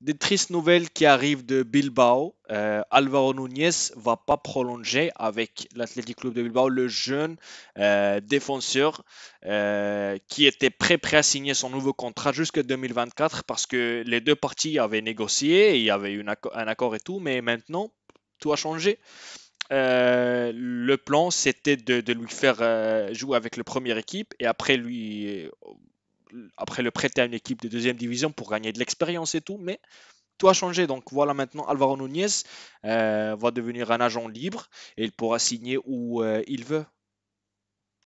des tristes nouvelles qui arrivent de Bilbao. Alvaro euh, Núñez va pas prolonger avec l'Athletic Club de Bilbao, le jeune euh, défenseur euh, qui était prêt, prêt à signer son nouveau contrat jusqu'en 2024 parce que les deux parties avaient négocié, il y avait un accord et tout, mais maintenant tout a changé. le plan, c'était de, lui faire jouer avec le première équipe et après lui, après le prêter à une équipe de deuxième division pour gagner de l'expérience et tout, mais tout a changé. Donc voilà maintenant Alvaro Nunez euh, va devenir un agent libre et il pourra signer où euh, il veut.